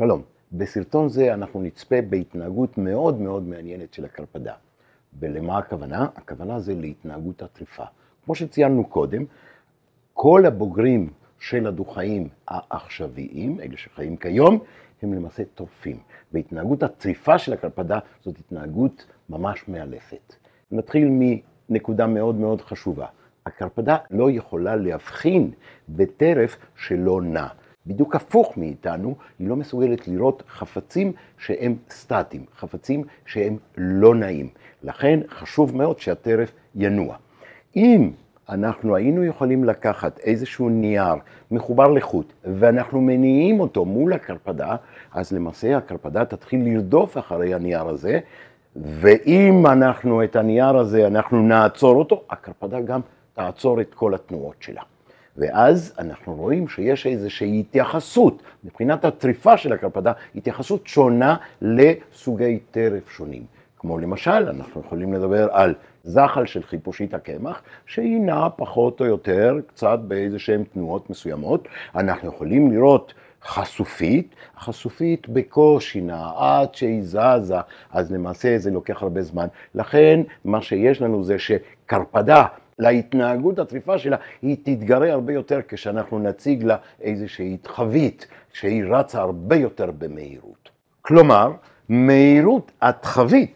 שלום. בסרטון זה אנחנו נצפה בהתנהגות מאוד מאוד מעניינת של הקרפדה. ולמה הכוונה? הכוונה זה להתנהגות הטריפה. כמו שציינו קודם, כל הבוגרים של הדוכאים העכשוויים, אלה שחיים כיום, הם למעשה טורפים. והתנהגות הטריפה של הקרפדה זאת התנהגות ממש מאלפת. נתחיל מנקודה מאוד מאוד חשובה. הקרפדה לא יכולה להבחין בטרף שלא נע. בדיוק הפוך מאיתנו, היא לא מסוגלת לראות חפצים שהם סטטיים, חפצים שהם לא נעים. לכן חשוב מאוד שהטרף ינוע. אם אנחנו היינו יכולים לקחת איזשהו נייר מחובר לחוט, ואנחנו מניעים אותו מול הקרפדה, אז למעשה הקרפדה תתחיל לרדוף אחרי הנייר הזה, ואם אנחנו את הנייר הזה, אנחנו נעצור אותו, הקרפדה גם תעצור את כל התנועות שלה. ואז אנחנו רואים שיש איזושהי התייחסות, מבחינת הטריפה של הקרפדה, התייחסות שונה לסוגי טרף שונים. כמו למשל, אנחנו יכולים לדבר על זחל של חיפושית הקמח, שהיא נעה פחות או יותר קצת באיזה שהן תנועות מסוימות. אנחנו יכולים לראות חשופית, חשופית בקושי נעה עד שהיא זזה, אז למעשה זה לוקח הרבה זמן. לכן, מה שיש לנו זה שקרפדה להתנהגות הטריפה שלה, היא תתגרה הרבה יותר כשאנחנו נציג לה איזושהי חבית שהיא רצה הרבה יותר במהירות. כלומר, מהירות התחבית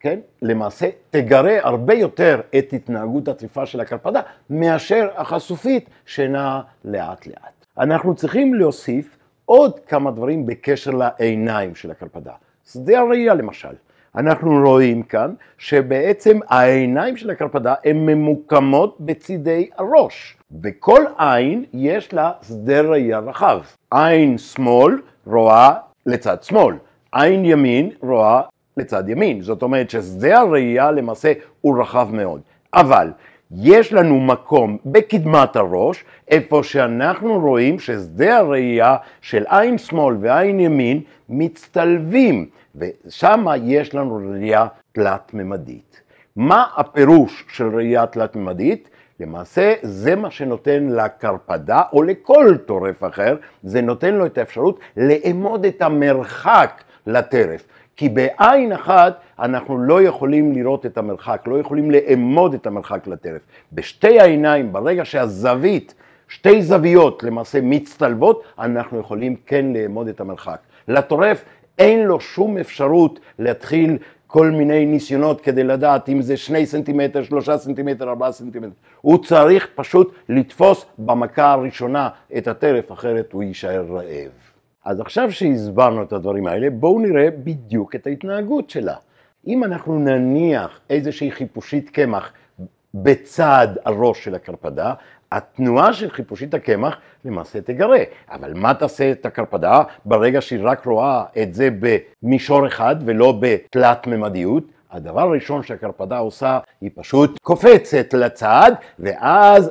כן? למעשה תגרה הרבה יותר את התנהגות הטריפה של הקרפדה מאשר החשופית שנעה לאט לאט. אנחנו צריכים להוסיף עוד כמה דברים בקשר לעיניים של הקרפדה. שדה הראייה למשל. אנחנו רואים כאן שבעצם העיניים של הקרפדה הן ממוקמות בצידי הראש, וכל עין יש לה שדה ראייה רחב. עין שמאל רואה לצד שמאל, עין ימין רואה לצד ימין, זאת אומרת ששדה הראייה למעשה הוא רחב מאוד. אבל יש לנו מקום בקדמת הראש, איפה שאנחנו רואים ששדה הראייה של עין שמאל ועין ימין מצטלבים, ושם יש לנו ראייה תלת-ממדית. מה הפירוש של ראייה תלת-ממדית? למעשה זה מה שנותן לקרפדה או לכל טורף אחר, זה נותן לו את האפשרות לאמוד את המרחק לטרף. כי בעין אחת אנחנו לא יכולים לראות את המרחק, לא יכולים לאמוד את המרחק לטרף. בשתי העיניים, ברגע שהזווית, שתי זוויות למעשה מצטלבות, אנחנו יכולים כן לאמוד את המרחק. לטורף אין לו שום אפשרות להתחיל כל מיני ניסיונות כדי לדעת אם זה שני סנטימטר, שלושה סנטימטר, ארבעה סנטימטר. הוא צריך פשוט לתפוס במכה הראשונה את הטרף, אחרת הוא יישאר רעב. אז עכשיו שהסברנו את הדברים האלה, בואו נראה בדיוק את ההתנהגות שלה. אם אנחנו נניח איזושהי חיפושית קמח בצד הראש של הקרפדה, התנועה של חיפושית הקמח למעשה תגרה. אבל מה תעשה את הקרפדה ברגע שהיא רק רואה את זה במישור אחד ולא בתלת-ממדיות? הדבר הראשון שהקרפדה עושה, היא פשוט קופצת לצד, ואז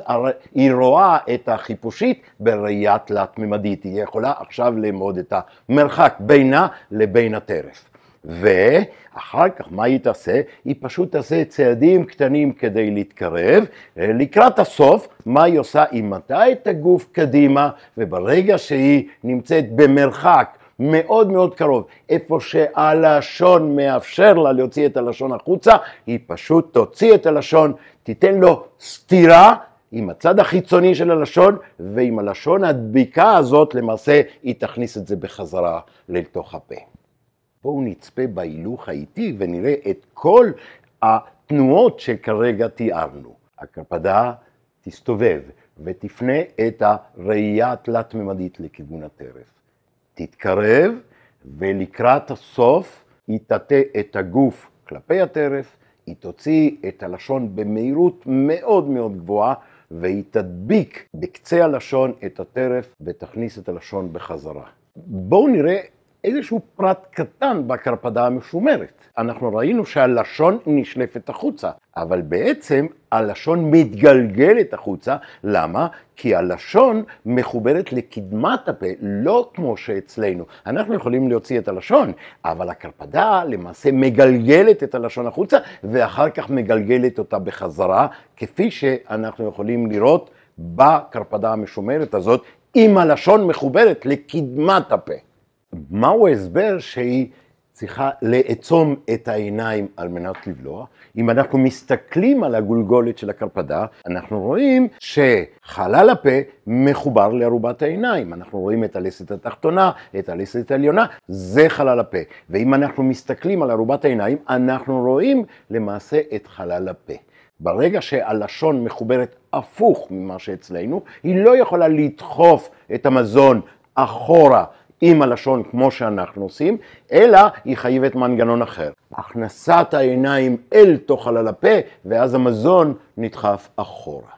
היא רואה את החיפושית בראייה תלת-ממדית. היא יכולה עכשיו לאמוד את המרחק בינה לבין הטרף. ואחר כך מה היא תעשה? היא פשוט תעשה צעדים קטנים כדי להתקרב. לקראת הסוף, מה היא עושה? היא מטה את הגוף קדימה, וברגע שהיא נמצאת במרחק מאוד מאוד קרוב. איפה שהלשון מאפשר לה להוציא את הלשון החוצה, היא פשוט תוציא את הלשון, תיתן לו סתירה עם הצד החיצוני של הלשון, ועם הלשון הדביקה הזאת למעשה היא תכניס את זה בחזרה לתוך הפה. בואו נצפה בהילוך האיטי ונראה את כל התנועות שכרגע תיארנו. הקרפדה תסתובב ותפנה את הראייה התלת-ממדית לכיוון הטרף. תתקרב, ולקראת הסוף היא תטה את הגוף כלפי הטרף, היא תוציא את הלשון במהירות מאוד מאוד גבוהה, והיא תדביק בקצה הלשון את הטרף ותכניס את הלשון בחזרה. בואו נראה איזשהו פרט קטן בקרפדה המשומרת. אנחנו ראינו שהלשון נשלפת החוצה, אבל בעצם הלשון מתגלגלת החוצה. למה? כי הלשון מחוברת לקדמת הפה, לא כמו שאצלנו. אנחנו יכולים להוציא את הלשון, אבל הקרפדה למעשה מגלגלת את הלשון החוצה, ואחר כך מגלגלת אותה בחזרה, כפי שאנחנו יכולים לראות בקרפדה המשומרת הזאת, אם הלשון מחוברת לקדמת הפה. מהו ההסבר שהיא צריכה לעצום את העיניים על מנת לבלוע? אם אנחנו מסתכלים על הגולגולת של הקרפדה, אנחנו רואים שחלל הפה מחובר לארובת העיניים. אנחנו רואים את הלסת התחתונה, את הלסת העליונה, זה חלל הפה. ואם אנחנו מסתכלים על ארובת העיניים, אנחנו רואים למעשה את חלל הפה. ברגע שהלשון מחוברת הפוך ממה שאצלנו, היא לא יכולה לדחוף את המזון אחורה עם הלשון כמו שאנחנו עושים, אלא היא חייבת מנגנון אחר. הכנסת העיניים אל תוך חלל הפה, ואז המזון נדחף אחורה.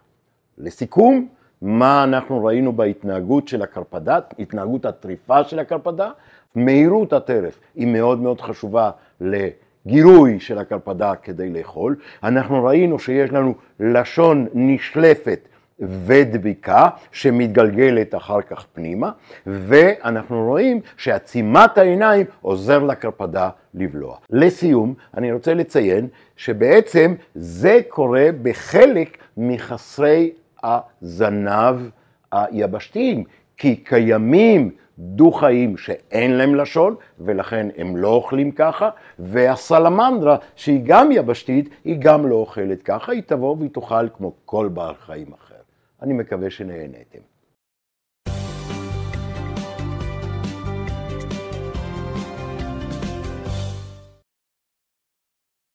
לסיכום, מה אנחנו ראינו בהתנהגות של הקרפדה, התנהגות הטריפה של הקרפדה? מהירות הטרף היא מאוד מאוד חשובה לגירוי של הקרפדה כדי לאכול. אנחנו ראינו שיש לנו לשון נשלפת ודביקה שמתגלגלת אחר כך פנימה, ואנחנו רואים שעצימת העיניים עוזר לקרפדה לבלוע. לסיום, אני רוצה לציין שבעצם זה קורה בחלק מחסרי הזנב היבשתיים, כי קיימים דו-חיים שאין להם לשון, ולכן הם לא אוכלים ככה, והסלמנדרה, שהיא גם יבשתית, היא גם לא אוכלת ככה, היא תבוא והיא תאכל כמו כל בעל חיים אחר. אני מקווה שנהניתם.